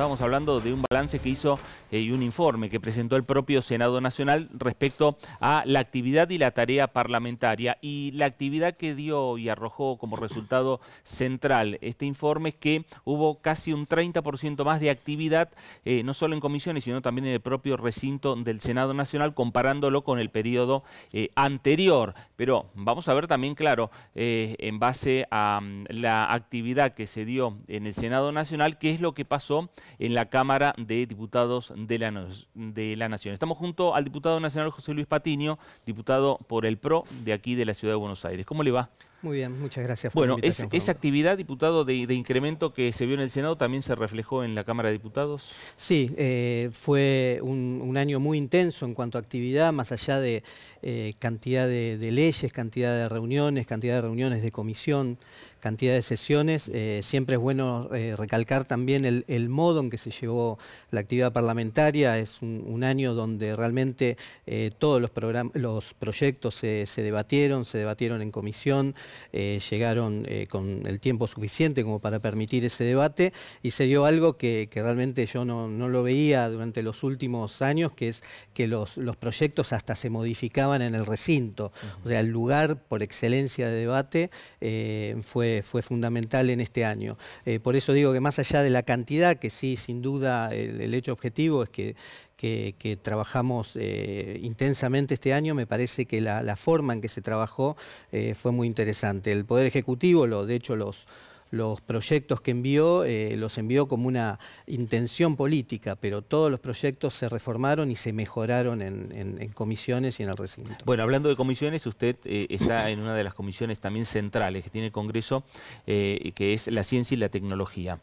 estábamos hablando de un balance que hizo eh, y un informe que presentó el propio Senado Nacional respecto a la actividad y la tarea parlamentaria. Y la actividad que dio y arrojó como resultado central este informe es que hubo casi un 30% más de actividad, eh, no solo en comisiones, sino también en el propio recinto del Senado Nacional, comparándolo con el periodo eh, anterior. Pero vamos a ver también, claro, en base a mm, la actividad que se dio en el Senado Nacional, qué es lo que pasó en la Cámara de Diputados de la, de la Nación. Estamos junto al diputado nacional José Luis Patiño, diputado por el PRO de aquí de la Ciudad de Buenos Aires. ¿Cómo le va? Muy bien, muchas gracias. Por bueno, esa actividad, diputado, de, incremento que se vio en el Senado también se reflejó en la Cámara de Diputados. Sí, eh, fue un, año muy intenso en cuanto a actividad, más allá de eh, cantidad de, leyes, cantidad de reuniones, cantidad de reuniones de comisión cantidad de sesiones. Eh, siempre es bueno eh, recalcar también el, modo en que se llevó la actividad parlamentaria. Es un, año donde realmente eh, todos los, los proyectos se, debatieron, se debatieron en comisión, llegaron con el tiempo suficiente como para permitir ese debate y se dio algo que, realmente yo no, lo veía durante los últimos años, que es que los, los proyectos hasta se modificaban en el recinto. O sea, el lugar por excelencia de debate fue fue, fundamental en este año. Eh, por eso digo que más allá de la cantidad, que sí, sin duda, el, hecho objetivo es que, trabajamos eh, intensamente este año, me parece que la, forma en que se trabajó eh, fue muy interesante. El Poder Ejecutivo, lo, de hecho, los, los proyectos que envió eh, los envió como una intención política, pero todos los proyectos se reformaron y se mejoraron en, comisiones y en el recinto. Bueno, hablando de comisiones, usted eh, está en una de las comisiones también centrales que tiene el Congreso, eh, que es la ciencia y la tecnología.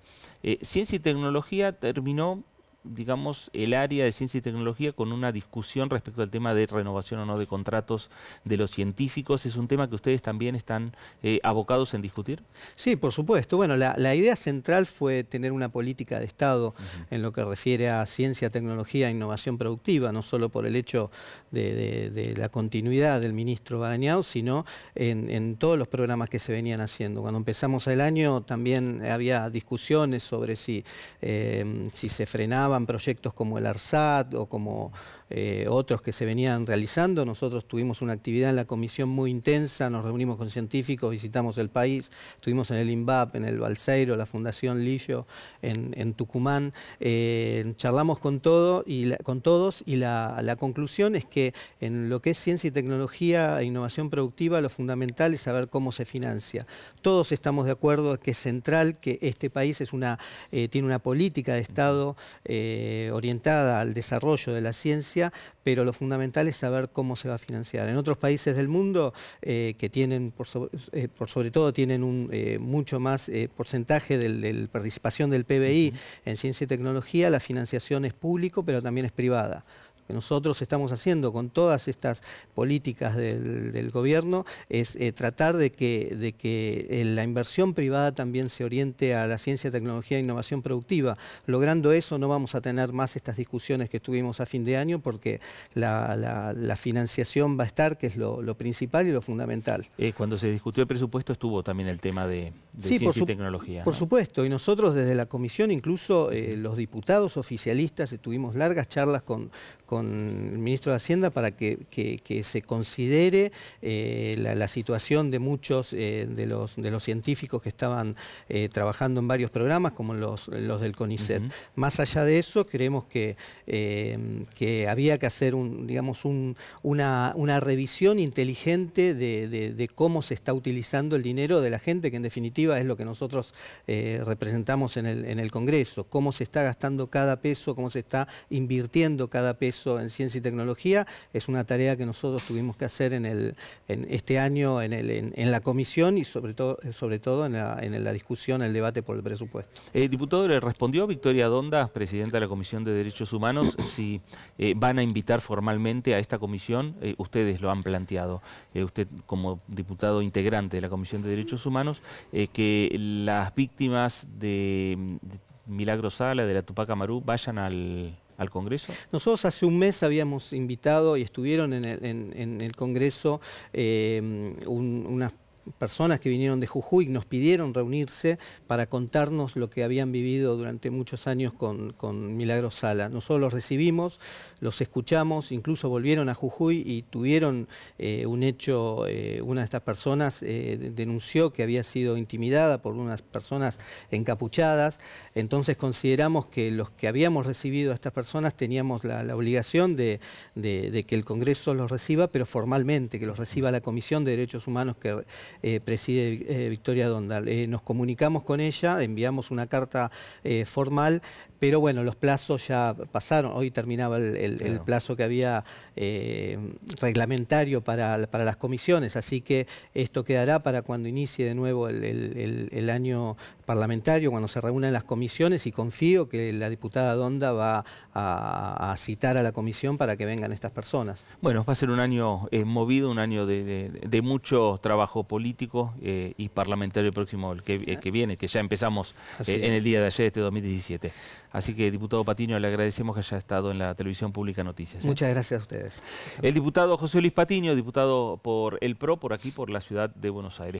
ciencia y tecnología terminó digamos, el área de ciencia y tecnología con una discusión respecto al tema de renovación o no de contratos de los científicos. ¿Es un tema que ustedes también están eh, abocados en discutir? Sí, por supuesto. Bueno, la, idea central fue tener una política de Estado en lo que refiere a ciencia, tecnología e innovación productiva, no solo por el hecho de, la continuidad del ministro Barañao, sino en, todos los programas que se venían haciendo. Cuando empezamos el año también había discusiones sobre si, eh, si se frenaba proyectos como el ARSAT o como eh, otros que se venían realizando. Nosotros tuvimos una actividad en la comisión muy intensa, nos reunimos con científicos, visitamos el país, estuvimos en el INVAP, en el Balseiro, la Fundación Lillo, en, Tucumán, eh, charlamos con, todo y con todos y la, conclusión es que en lo que es ciencia y tecnología e innovación productiva lo fundamental es saber cómo se financia. Todos estamos de acuerdo que es central que este país es una, eh, tiene una política de Estado eh, orientada al desarrollo de la ciencia, pero lo fundamental es saber cómo se va a financiar. En otros países del mundo, eh, que tienen, eh, por sobre, todo, tienen un mucho más porcentaje de participación del PBI en ciencia y tecnología, la financiación es público, pero también es privada que nosotros estamos haciendo con todas estas políticas del, gobierno es eh, tratar de que, de que eh, la inversión privada también se oriente a la ciencia, tecnología e innovación productiva. Logrando eso no vamos a tener más estas discusiones que tuvimos a fin de año porque la, financiación va a estar, que es lo, principal y lo fundamental. Eh, cuando se discutió el presupuesto estuvo también el tema de, ciencia y tecnología. Por supuesto, y nosotros desde la comisión, incluso los diputados oficialistas, tuvimos largas charlas con, con con el ministro de Hacienda para que, se considere eh, la, situación de muchos eh, de, los, de los científicos que estaban eh, trabajando en varios programas, como los, del CONICET. Más allá de eso, creemos que, había que hacer un, digamos, una, revisión inteligente de, cómo se está utilizando el dinero de la gente, que en definitiva es lo que nosotros representamos en el Congreso, cómo se está gastando cada peso, cómo se está invirtiendo cada peso en ciencia y tecnología. Es una tarea que nosotros tuvimos que hacer en, el, en este año en, el, en, la comisión y sobre, todo sobre todo en la, en la discusión, el debate por el presupuesto. El eh, diputado, le respondió Victoria Donda, presidenta de la Comisión de Derechos Humanos, si eh, van a invitar formalmente a esta comisión, eh, ustedes lo han planteado, usted como diputado integrante de la Comisión de Derechos Humanos, que las víctimas de, de Milagro Sala, de la Tupac Amaru, vayan al, al Congreso? Nosotros hace un mes habíamos invitado y estuvieron en el, Congreso eh, un, unas personas que vinieron de Jujuy nos pidieron reunirse para contarnos lo que habían vivido durante muchos años con, con Milagro Sala. Nosotros los recibimos, los escuchamos, incluso volvieron a Jujuy y tuvieron eh, un hecho, eh, una de estas personas eh, denunció que había sido intimidada por unas personas encapuchadas, entonces consideramos que los que habíamos recibido a estas personas teníamos la, obligación de, de que el Congreso los reciba, pero formalmente, que los reciba la Comisión de Derechos Humanos que eh, preside eh, Victoria Donda. Eh, nos comunicamos con ella, enviamos una carta formal, pero bueno, los plazos ya pasaron. Hoy terminaba el, plazo que había reglamentario para, las comisiones, así que esto quedará para cuando inicie de nuevo el, año parlamentario, cuando se reúnan las comisiones y confío que la diputada Donda va a, citar a la comisión para que vengan estas personas. Bueno, va a ser un año movido, un año de mucho trabajo político político eh, y parlamentario el próximo, el que, viene, que ya empezamos eh, en el día de ayer, este 2017. Así que, diputado Patiño, le agradecemos que haya estado en la televisión pública Noticias. ¿eh? Muchas gracias a ustedes. El diputado José Luis Patiño, diputado por el PRO, por aquí, por la ciudad de Buenos Aires.